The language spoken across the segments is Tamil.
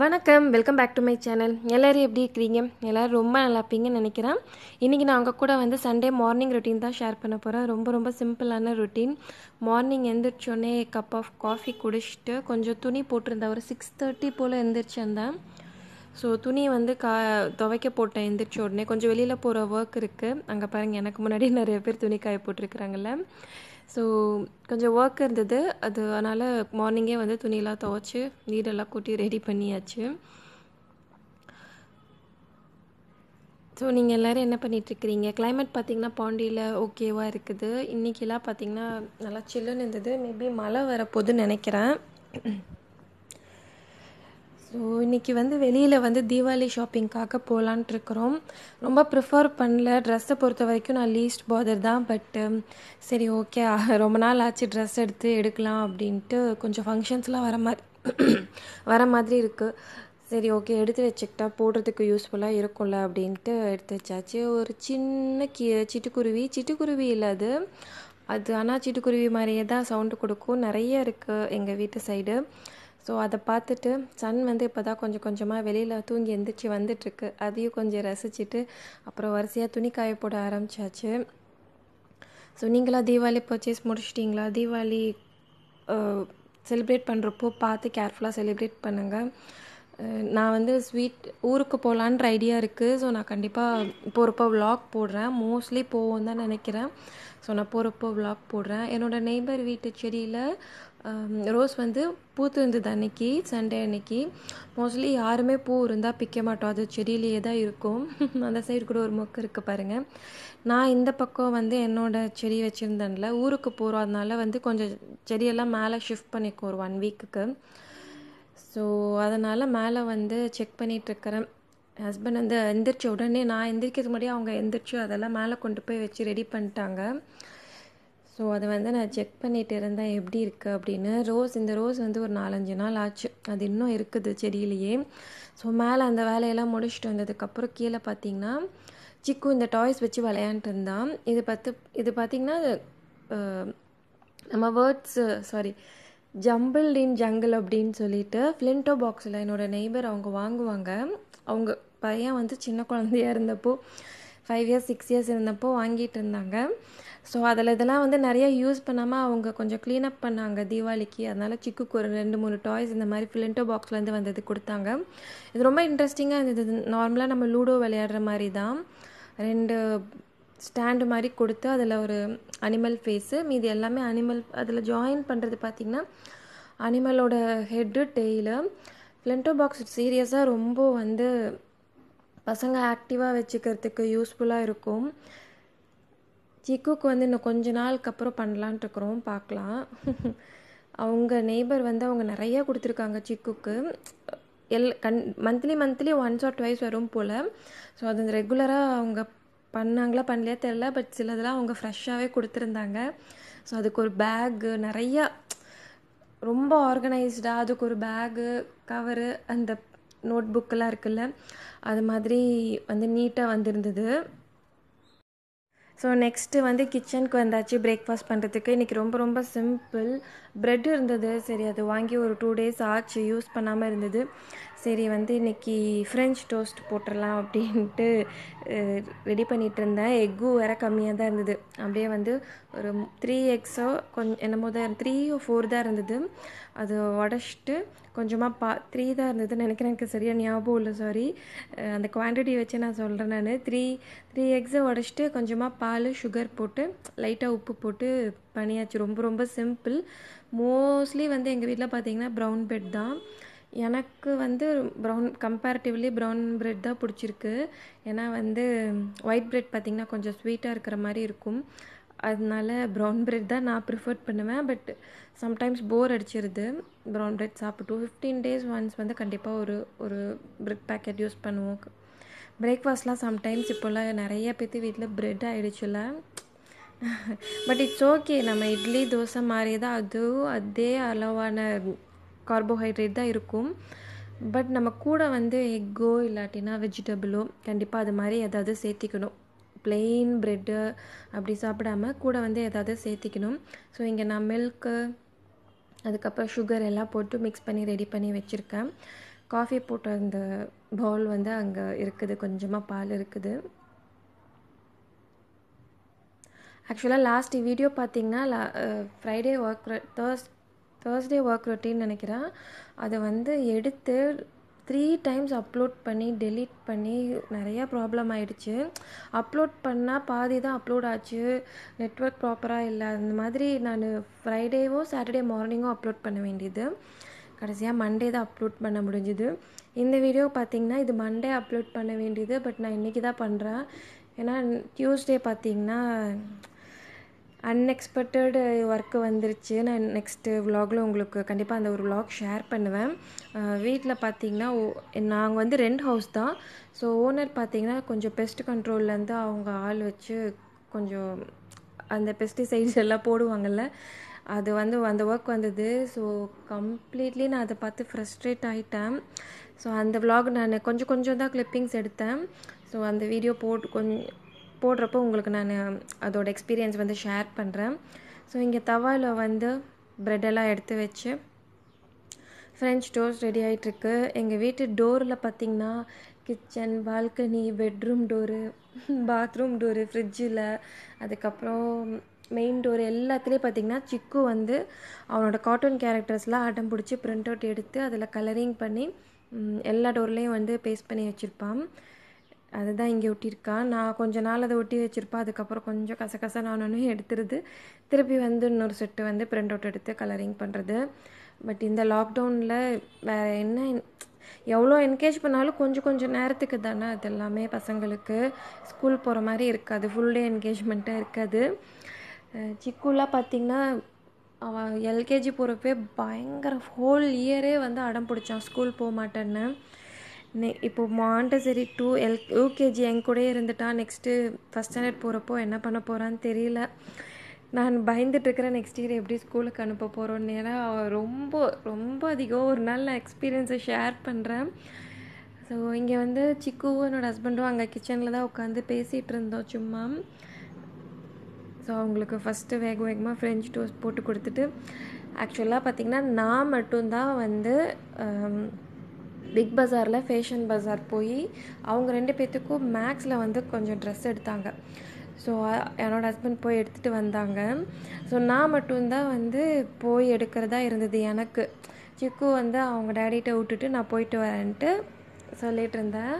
வணக்கம் welcome back to my channel எல்லோரும் எப்படி இருக்கிறீங்க எல்லோரும் ரொம்ப நல்லா இருப்பீங்கன்னு நினைக்கிறேன் இன்றைக்கி நான் அவங்க கூட வந்து சண்டே மார்னிங் ருட்டீன் தான் ஷேர் பண்ண போகிறேன் ரொம்ப ரொம்ப சிம்பிளான ருட்டீன் மார்னிங் எழுந்திரிச்சோடனே கப் ஆஃப் காஃபி குடிச்சிட்டு கொஞ்சம் துணி போட்டிருந்தேன் ஒரு சிக்ஸ் தேர்ட்டி போல் எழுந்திரிச்சிருந்தேன் ஸோ துணி வந்து கா துவைக்க போட்டேன் எழுந்திரிச்ச உடனே கொஞ்சம் வெளியில் போகிற ஒர்க் இருக்குது அங்கே பாருங்கள் எனக்கு முன்னாடி நிறைய பேர் துணி காய போட்டிருக்கிறாங்கள்ல ஸோ கொஞ்சம் ஒர்க் இருந்தது அது அதனால் மார்னிங்கே வந்து துணியெல்லாம் துவைச்சி நீரெல்லாம் கூட்டி ரெடி பண்ணியாச்சு ஸோ நீங்கள் எல்லோரும் என்ன பண்ணிகிட்ருக்கிறீங்க கிளைமேட் பார்த்திங்கன்னா பாண்டியில் ஓகேவாக இருக்குது இன்றைக்கெல்லாம் பார்த்திங்கன்னா நல்லா சில்லுன்னு இருந்தது மேபி மழை வரப்போகுதுன்னு நினைக்கிறேன் ஸோ இன்றைக்கி வந்து வெளியில் வந்து தீபாவளி ஷாப்பிங்க்காக போகலான்ட்டு இருக்கிறோம் ரொம்ப ப்ரிஃபர் பண்ணல ட்ரெஸ்ஸை பொறுத்த வரைக்கும் நான் லீஸ்ட் பாதர் தான் பட்டு um, சரி ஓகே ரொம்ப நாள் ஆச்சு ட்ரெஸ் எடுத்து எடுக்கலாம் அப்படின்ட்டு கொஞ்சம் ஃபங்க்ஷன்ஸ்லாம் வர மாதிரி வர மாதிரி இருக்குது சரி ஓகே எடுத்து வச்சுக்கிட்டா போடுறதுக்கு யூஸ்ஃபுல்லாக இருக்கும்ல அப்படின்ட்டு எடுத்து வச்சாச்சு ஒரு சின்ன கி சிட்டுக்குருவி சிட்டுக்குருவி இல்லை அது அது ஆனால் சிட்டுக்குருவி மாதிரியே தான் சவுண்டு கொடுக்கும் நிறைய இருக்குது எங்கள் வீட்டு சைடு ஸோ அதை பார்த்துட்டு சன் வந்து இப்போ தான் கொஞ்சம் கொஞ்சமாக வெளியில் தூங்கி எந்திரிச்சு வந்துட்டுருக்கு அதையும் கொஞ்சம் ரசிச்சுட்டு அப்புறம் வரிசையாக துணி காய போட ஆரம்பித்தாச்சு ஸோ நீங்களாம் தீபாவளி பர்ச்சேஸ் முடிச்சிட்டிங்களா தீபாவளி செலிப்ரேட் பண்ணுறப்போ பார்த்து கேர்ஃபுல்லாக செலிப்ரேட் பண்ணுங்கள் நான் வந்து ஸ்வீட் ஊருக்கு போகலான்ற ஐடியா இருக்குது ஸோ நான் கண்டிப்பாக போகிறப்போ விலாக் போடுறேன் மோஸ்ட்லி போவோம் தான் நினைக்கிறேன் ஸோ நான் போகிறப்போ விலாக் போடுறேன் என்னோடய நெய்பர் வீட்டு செடியில் ரோஸ் வந்து பூத்து இருந்தது அன்னைக்கு சண்டே அன்னைக்கு மோஸ்ட்லி யாருமே பூ இருந்தால் பிக்க மாட்டோம் அது செடியிலேயே தான் இருக்கும் அந்த சைடு கூட ஒரு மொக்கு இருக்குது பாருங்கள் நான் இந்த பக்கம் வந்து என்னோடய செடி வச்சுருந்தேன்ல ஊருக்கு போகிறோம் அதனால வந்து கொஞ்சம் செடியெல்லாம் மேலே ஷிஃப்ட் பண்ணிக்கோ ஒரு ஒன் வீக்குக்கு ஸோ அதனால் மேலே வந்து செக் பண்ணிகிட்ருக்கிறேன் ஹஸ்பண்ட் வந்து எந்திரிச்ச உடனே நான் எந்திரிக்கிறது முன்னாடி அவங்க எந்திரிச்சு அதெல்லாம் மேலே கொண்டு போய் வச்சு ரெடி பண்ணிட்டாங்க ஸோ அதை வந்து நான் செக் பண்ணிகிட்டு இருந்தேன் எப்படி இருக்குது அப்படின்னு ரோஸ் இந்த ரோஸ் வந்து ஒரு நாலஞ்சு நாள் ஆச்சு அது இன்னும் இருக்குது செடியிலேயே ஸோ மேலே அந்த வேலையெல்லாம் முடிச்சுட்டு வந்ததுக்கப்புறம் கீழே பார்த்தீங்கன்னா சிக்கு இந்த டாய்ஸ் வச்சு விளையாண்டு இருந்தான் இது பார்த்து இது பார்த்திங்கன்னா நம்ம words sorry jumble in jungle அப்படின்னு சொல்லிட்டு ஃப்ளின்டோ பாக்ஸில் என்னோடய நெய்பர் அவங்க வாங்குவாங்க அவங்க பையன் வந்து சின்ன குழந்தையாக இருந்தப்போ ஃபைவ் இயர்ஸ் சிக்ஸ் இயர்ஸ் இருந்தப்போ வாங்கிட்டு இருந்தாங்க ஸோ அதில் இதெல்லாம் வந்து நிறையா யூஸ் பண்ணாமல் அவங்க கொஞ்சம் க்ளீன் அப் பண்ணாங்க தீபாவளிக்கு அதனால் சிக்குக்கு ஒரு ரெண்டு மூணு டாய்ஸ் இந்த மாதிரி ஃபிலிண்டோ பாக்ஸ்லேருந்து வந்தது கொடுத்தாங்க இது ரொம்ப இன்ட்ரெஸ்டிங்காக இருந்தது நார்மலாக நம்ம லூடோ விளையாடுற மாதிரி தான் ரெண்டு ஸ்டாண்டு மாதிரி கொடுத்து அதில் ஒரு அனிமல் ஃபேஸு மீதி எல்லாமே அனிமல் அதில் ஜாயின் பண்ணுறது பார்த்திங்கன்னா அனிமலோட ஹெட்டு டெய்லு ஃப்ளென்டோ பாக்ஸ் சீரியஸாக ரொம்ப வந்து பசங்க ஆக்டிவாக வச்சுக்கிறதுக்கு யூஸ்ஃபுல்லாக இருக்கும் சிக்குக்கு வந்து இன்னும் கொஞ்ச நாளுக்கு அப்புறம் பண்ணலான்ட்டு இருக்கிறோம் பார்க்கலாம் அவங்க நெய்பர் வந்து அவங்க நிறைய கொடுத்துருக்காங்க சிக்குக்கு எல் கண் monthly monthly once or twice வரும் போல் ஸோ அது ரெகுலராக அவங்க பண்ணாங்களா பண்ணலையா தெரில பட் சிலதெல்லாம் அவங்க ஃப்ரெஷ்ஷாகவே கொடுத்துருந்தாங்க ஸோ அதுக்கு ஒரு பேக்கு நிறையா ரொம்ப ஆர்கனைஸ்டாக அதுக்கு ஒரு பேகு கவரு அந்த நோட் புக்கெல்லாம் இருக்குல்ல அது மாதிரி வந்து நீட்டாக வந்திருந்தது ஸோ நெக்ஸ்ட்டு வந்து கிச்சனுக்கு வந்தாச்சு பிரேக்ஃபாஸ்ட் பண்ணுறதுக்கு இன்றைக்கி ரொம்ப ரொம்ப சிம்பிள் ப்ரெட் இருந்தது சரி அது வாங்கி ஒரு டூ டேஸ் ஆச்சு யூஸ் பண்ணாமல் இருந்தது சரி வந்து இன்றைக்கி ஃப்ரெஞ்ச் டோஸ்ட் போட்டுடலாம் அப்படின்ட்டு ரெடி பண்ணிகிட்டு இருந்தேன் எக்கு வேறு கம்மியாக தான் இருந்தது அப்படியே வந்து ஒரு த்ரீ எக்ஸோ கொஞ்சம் என்னமோ தான் த்ரீ ஃபோர் தான் இருந்தது அது உடச்சிட்டு கொஞ்சமாக பா த்ரீ தான் இருந்ததுன்னு நினைக்கிறேன் எனக்கு சரியாக ஞாபகம் இல்லை சாரி அந்த குவான்டிட்டி வச்சு நான் சொல்கிறேன் நான் த்ரீ த்ரீ எக்ஸை உடச்சிட்டு கொஞ்சமாக பால் சுகர் போட்டு லைட்டாக உப்பு போட்டு பண்ணியாச்சு ரொம்ப ரொம்ப சிம்பிள் மோஸ்ட்லி வந்து எங்கள் வீட்டில் பார்த்தீங்கன்னா ப்ரௌன் பெட் தான் எனக்கு வந்து ப்ரௌன் கம்பேரிட்டிவ்லி ப்ரௌன் பிரெட் தான் பிடிச்சிருக்கு ஏன்னா வந்து ஒயிட் பிரெட் பார்த்திங்கன்னா கொஞ்சம் ஸ்வீட்டாக இருக்கிற மாதிரி இருக்கும் அதனால ப்ரௌன் பிரெட் தான் நான் ப்ரிஃபர் பண்ணுவேன் பட் சம்டைம்ஸ் போர் அடிச்சிருது ப்ரௌன் பிரெட் சாப்பிட்டு ஃபிஃப்டீன் டேஸ் ஒன்ஸ் வந்து கண்டிப்பாக ஒரு ஒரு பிரெட் பேக்கெட் யூஸ் பண்ணுவோம் பிரேக்ஃபாஸ்ட்லாம் சம்டைம்ஸ் இப்போல்லாம் நிறைய பேர்த்து வீட்டில் பிரெட் ஆகிடுச்சுல பட் இட்ஸ் ஓகே நம்ம இட்லி தோசை மாதிரி தான் அதுவும் அதே அளவான கார்போஹைட்ரேட் தான் இருக்கும் பட் நம்ம கூட வந்து எக்கோ இல்லாட்டினா வெஜிடபிளோ கண்டிப்பாக அது மாதிரி எதாவது சேர்த்திக்கணும் பிளெயின் ப்ரெட்டு அப்படி சாப்பிடாம கூட வந்து எதாவது சேர்த்திக்கணும் ஸோ இங்கே நான் மில்க்கு அதுக்கப்புறம் சுகர் எல்லாம் போட்டு மிக்ஸ் பண்ணி ரெடி பண்ணி வச்சுருக்கேன் காஃபி போட்ட அந்த பவுல் வந்து அங்கே இருக்குது கொஞ்சமாக பால் இருக்குது ஆக்சுவலாக லாஸ்ட் வீடியோ பார்த்தீங்கன்னா Friday work Thurs Thursday work ரொட்டின்னு நினைக்கிறேன் அதை வந்து எடுத்து த்ரீ டைம்ஸ் அப்லோட் பண்ணி டெலீட் பண்ணி நிறையா ப்ராப்ளம் ஆகிடுச்சு அப்லோட் பண்ணால் பாதி தான் அப்லோட் ஆச்சு நெட்ஒர்க் ப்ராப்பராக இல்லை அந்த மாதிரி நான் ஃப்ரைடேவோ சாட்டர்டே மார்னிங்கோ அப்லோட் பண்ண வேண்டியது கடைசியாக மண்டே தான் அப்லோட் பண்ண முடிஞ்சுது இந்த வீடியோ பார்த்திங்கன்னா இது மண்டே அப்லோட் பண்ண வேண்டியது பட் நான் இன்றைக்கி தான் பண்ணுறேன் ஏன்னா டியூஸ்டே பார்த்திங்கன்னா அன்எக்ஸ்பெக்டட் ஒர்க்கு வந்துருச்சு நான் நெக்ஸ்ட்டு விலாகில் உங்களுக்கு கண்டிப்பாக அந்த ஒரு விலாக் ஷேர் பண்ணுவேன் வீட்டில் பார்த்தீங்கன்னா நாங்கள் வந்து ரெண்ட் ஹவுஸ் தான் ஸோ ஓனர் பார்த்தீங்கன்னா கொஞ்சம் பெஸ்ட் கண்ட்ரோல்லேருந்து அவங்க ஆள் வச்சு கொஞ்சம் அந்த பெஸ்டிசைட்ஸ் எல்லாம் போடுவாங்கள்ல அது வந்து அந்த ஒர்க் வந்தது ஸோ கம்ப்ளீட்லி நான் அதை பார்த்து ஃப்ரஸ்ட்ரேட் ஆகிட்டேன் ஸோ அந்த விலாக் நான் கொஞ்சம் கொஞ்சம் தான் கிளிப்பிங்ஸ் எடுத்தேன் ஸோ அந்த வீடியோ போட்டு கொஞ்சம் போடுறப்போ உங்களுக்கு நான் அதோட எக்ஸ்பீரியன்ஸ் வந்து ஷேர் பண்ணுறேன் ஸோ இங்கே தவாவில் வந்து ப்ரெட்டெல்லாம் எடுத்து வச்சு ஃப்ரெஞ்ச் டோர்ஸ் ரெடி ஆகிட்டுருக்கு எங்கள் வீட்டு டோரில் பார்த்திங்கன்னா kitchen balcony bedroom door bathroom door ஃப்ரிட்ஜில் அதுக்கப்புறம் மெயின் டோர் எல்லாத்துலேயும் பார்த்திங்கன்னா சிக்கு வந்து அவனோட கார்ட்டூன் கேரக்டர்ஸ்லாம் அடம் பிடிச்சி ப்ரிண்ட் அவுட் எடுத்து அதில் கலரிங் பண்ணி எல்லா டோர்லேயும் வந்து பேஸ்ட் பண்ணி வச்சுருப்பான் அதுதான் இங்கே ஒட்டியிருக்கா நான் கொஞ்ச நாள் அதை ஒட்டி வச்சுருப்பேன் அதுக்கப்புறம் கொஞ்சம் கசகசன்னு ஒன்று எடுத்துருது திருப்பி வந்து இன்னொரு செட்டு வந்து பிரிண்ட் அவுட் எடுத்து கலரிங் பண்ணுறது பட் இந்த லாக்டவுனில் வேறு என்ன எவ்வளோ என்கேஜ் பண்ணாலும் கொஞ்சம் கொஞ்சம் நேரத்துக்கு தானே அது எல்லாமே பசங்களுக்கு ஸ்கூல் போகிற மாதிரி இருக்காது ஃபுல் டே என்கேஜ்மெண்ட்டாக இருக்காது சிக்குலாம் பார்த்திங்கன்னா அவன் எல்கேஜி போகிறப்பே பயங்கர ஹோல் இயரே வந்து அடம் பிடிச்சான் ஸ்கூல் போக மாட்டேன்னு நெ இப்போது மாண்டசரி டூ எல் யூகேஜி என் கூட இருந்துட்டா நெக்ஸ்ட்டு ஃபஸ்ட் ஸ்டாண்டர்ட் போகிறப்போ என்ன பண்ண போகிறான்னு தெரியல நான் பயந்துட்டுருக்கிறேன் நெக்ஸ்ட் இயர் எப்படி ஸ்கூலுக்கு அனுப்ப போகிறோன்னு ஏன்னா ரொம்ப ரொம்ப அதிகம் ஒரு நாள் நான் எக்ஸ்பீரியன்ஸை ஷேர் பண்ணுறேன் ஸோ இங்கே வந்து சிக்கு என்னோடய ஹஸ்பண்டும் அங்கே கிச்சனில் தான் உட்காந்து பேசிகிட்டு இருந்தோம் சும்மா ஸோ அவங்களுக்கு ஃபஸ்ட்டு வேக வேகமாக ஃப்ரெஞ்ச் டோஸ்ட் போட்டு கொடுத்துட்டு ஆக்சுவலாக பார்த்திங்கன்னா நான் மட்டும்தான் வந்து um, பிக் பஜாரில் ஃபேஷன் பஜார் போய் அவங்க ரெண்டு பேர்த்துக்கும் மேக்ஸில் வந்து கொஞ்சம் ட்ரெஸ் எடுத்தாங்க ஸோ என்னோடய ஹஸ்பண்ட் போய் எடுத்துகிட்டு வந்தாங்க ஸோ நான் மட்டும்தான் வந்து போய் எடுக்கிறதா இருந்தது எனக்கு சிக்கு வந்து அவங்க டேடிகிட்ட விட்டுட்டு நான் போயிட்டு வரேன்ட்டு சொல்லிகிட்டு இருந்தேன்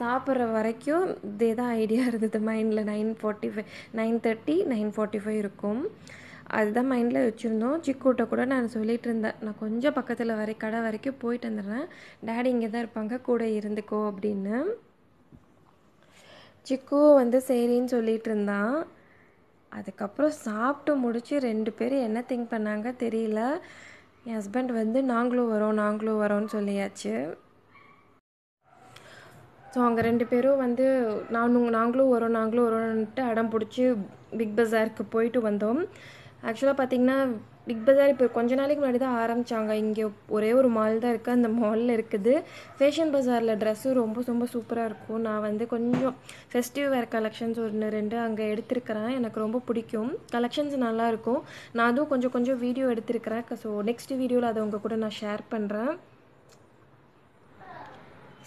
சாப்பிட்ற வரைக்கும் இதே தான் ஐடியா இருந்தது மைண்டில் nine forty five nine thirty nine forty five இருக்கும் அதுதான் மைண்டில் வச்சுருந்தோம் சிக்கூட்ட கூட நான் சொல்லிகிட்டு இருந்தேன் நான் கொஞ்சம் பக்கத்தில் வரை கடை வரைக்கும் போயிட்டு வந்துடுறேன் டேடி இங்கே தான் இருப்பாங்க கூட இருந்துக்கோ அப்படின்னு சிக்கு வந்து சரின்னு சொல்லிகிட்டு இருந்தான் அதுக்கப்புறம் சாப்பிட்டு முடித்து ரெண்டு பேரும் என்ன திங்க் பண்ணாங்க தெரியல என் ஹஸ்பண்ட் வந்து நாங்களும் வரோம் நாங்களும் வரோம்னு சொல்லியாச்சு ஸோ அவங்க ரெண்டு பேரும் வந்து நானும் நாங்களும் வரோம் நாங்களும் வரோன்ட்டு அடம் பிடிச்சி பிக் பஸாருக்கு போயிட்டு வந்தோம் ஆக்சுவலாக பார்த்திங்கன்னா பிக் பஜார் இப்போ கொஞ்ச நாளைக்கு முன்னாடி தான் ஆரம்பித்தாங்க இங்கே ஒரே ஒரு மால் தான் இருக்குது அந்த மாலில் இருக்குது ஃபேஷன் பஜாரில் ட்ரெஸ்ஸும் ரொம்ப ரொம்ப சூப்பராக இருக்கும் நான் வந்து கொஞ்சம் ஃபெஸ்டிவ் வேர் கலெக்ஷன்ஸ் ஒன்று ரெண்டு அங்கே எடுத்திருக்கிறேன் எனக்கு ரொம்ப பிடிக்கும் கலெக்ஷன்ஸ் நல்லாயிருக்கும் நான் அதுவும் கொஞ்சம் கொஞ்சம் வீடியோ எடுத்திருக்கிறேன் ஸோ நெக்ஸ்ட் வீடியோவில் அதை உங்கள் கூட நான் ஷேர் பண்ணுறேன்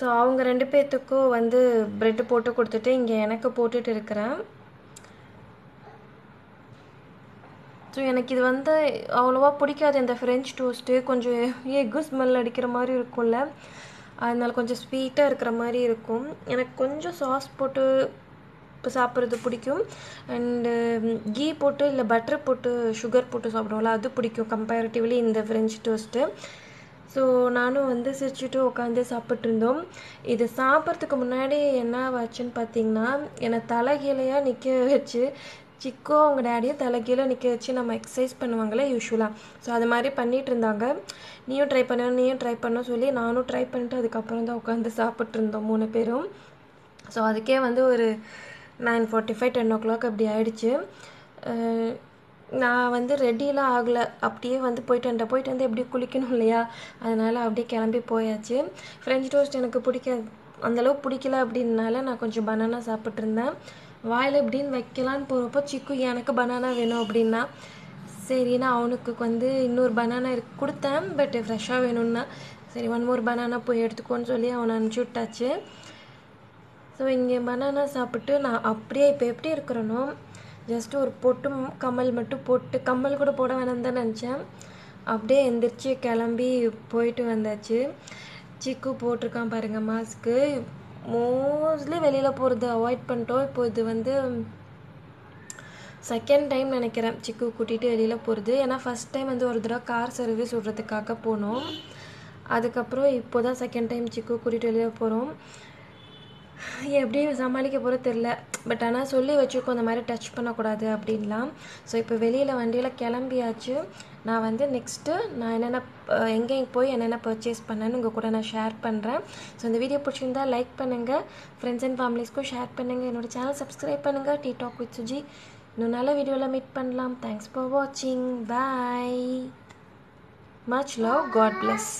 ஸோ அவங்க ரெண்டு பேர்த்துக்கும் வந்து ப்ரெட்டு போட்டு கொடுத்துட்டு இங்கே எனக்கு போட்டுட்டு இருக்கிறேன் ஸோ எனக்கு இது வந்து அவ்வளோவா பிடிக்காது இந்த ஃப்ரெஞ்ச் டோஸ்ட்டு கொஞ்சம் எக்கு ஸ்மெல் அடிக்கிற மாதிரி இருக்கும்ல அதனால் கொஞ்சம் ஸ்வீட்டாக இருக்கிற மாதிரி இருக்கும் எனக்கு கொஞ்சம் சாஸ் போட்டு சாப்பிட்றது பிடிக்கும் அண்டு கீ போட்டு இல்லை பட்டர் போட்டு சுகர் போட்டு சாப்பிடுவோம்ல அது பிடிக்கும் கம்பேரிட்டிவ்லி இந்த ஃப்ரெஞ்ச் டோஸ்ட்டு ஸோ நானும் வந்து சிரிச்சுட்டு உட்காந்து சாப்பிட்ருந்தோம் இது சாப்பிட்றதுக்கு முன்னாடி என்ன ஆச்சுன்னு பார்த்தீங்கன்னா என்னை தலைகீழையாக நிற்க வச்சு சிக்கோ அவங்க டேடியும் தலைகீழே நிற்க வச்சு நம்ம எக்ஸசைஸ் பண்ணுவாங்களே யூஸ்வலாக ஸோ அது மாதிரி பண்ணிகிட்டு இருந்தாங்க நீயும் ட்ரை பண்ண நீயும் ட்ரை பண்ண சொல்லி நானும் ட்ரை பண்ணிட்டு அதுக்கப்புறம் தான் உட்காந்து சாப்பிட்ருந்தோம் மூணு பேரும் ஸோ அதுக்கே வந்து ஒரு nine forty five ten o'clock அப்படி ஆகிடுச்சு நான் வந்து ரெடியெலாம் ஆகலை அப்படியே வந்து போயிட்டு வந்தேன் போயிட்டு வந்து எப்படி குளிக்கணும் இல்லையா அதனால் அப்படியே கிளம்பி போயாச்சு ஃப்ரெஞ்ச் டோஸ்ட் எனக்கு பிடிக்காது அந்தளவுக்கு பிடிக்கல அப்படின்னால நான் கொஞ்சம் பனானா சாப்பிட்ருந்தேன் வாயில் இப்படின்னு வைக்கலான்னு போகிறப்போ சிக்கு எனக்கு பனானா வேணும் அப்படின்னா நான் அவனுக்கு வந்து இன்னொரு பனானா இருக்கு கொடுத்தேன் பட் ஃப்ரெஷ்ஷாக வேணும்னா சரி ஒன் மோர் பனானா போய் எடுத்துக்கோன்னு சொல்லி அவனை அனுப்பிச்சி விட்டாச்சு ஸோ இங்கே பனானா சாப்பிட்டு நான் அப்படியே இப்போ எப்படி இருக்கிறனோ ஜஸ்ட்டு ஒரு பொட்டு கம்மல் மட்டும் போட்டு கம்மல் கூட போட வேணாம் தான் நினச்சேன் அப்படியே எந்திரிச்சு கிளம்பி போயிட்டு வந்தாச்சு சிக்கு போட்டிருக்கான் பாருங்கள் மாஸ்க்கு மோஸ்ட்லி வெளியில் போகிறது அவாய்ட் பண்ணிட்டோம் இப்போ இது வந்து செகண்ட் டைம் நினைக்கிறேன் சிக்கு கூட்டிகிட்டு வெளியில் போகிறது ஏன்னா ஃபஸ்ட் டைம் வந்து ஒரு தடவை கார் சர்வீஸ் விடுறதுக்காக போனோம் அதுக்கப்புறம் இப்போ தான் செகண்ட் டைம் சிக்கு கூட்டிகிட்டு வெளியில் போகிறோம் எப்படி சமாளிக்க போகிற தெரில பட் ஆனால் சொல்லி வச்சுருக்கோம் இந்த மாதிரி டச் பண்ணக்கூடாது அப்படின்லாம் ஸோ இப்போ வெளியில் வண்டியில் கிளம்பியாச்சு நான் வந்து நெக்ஸ்ட்டு நான் என்னென்ன எங்கே போய் என்னென்ன பர்ச்சேஸ் பண்ணேன்னு உங்கள் கூட நான் ஷேர் பண்ணுறேன் ஸோ இந்த வீடியோ பிடிச்சிருந்தா லைக் பண்ணுங்கள் ஃப்ரெண்ட்ஸ் அண்ட் ஃபேமிலிஸ்க்கும் ஷேர் பண்ணுங்கள் என்னோடய சேனல் சப்ஸ்கிரைப் பண்ணுங்கள் டீ டாக் வித் சுஜி இன்னும் நல்ல வீடியோவில் மீட் பண்ணலாம் தேங்க்ஸ் ஃபார் வாட்சிங் bye much love God plus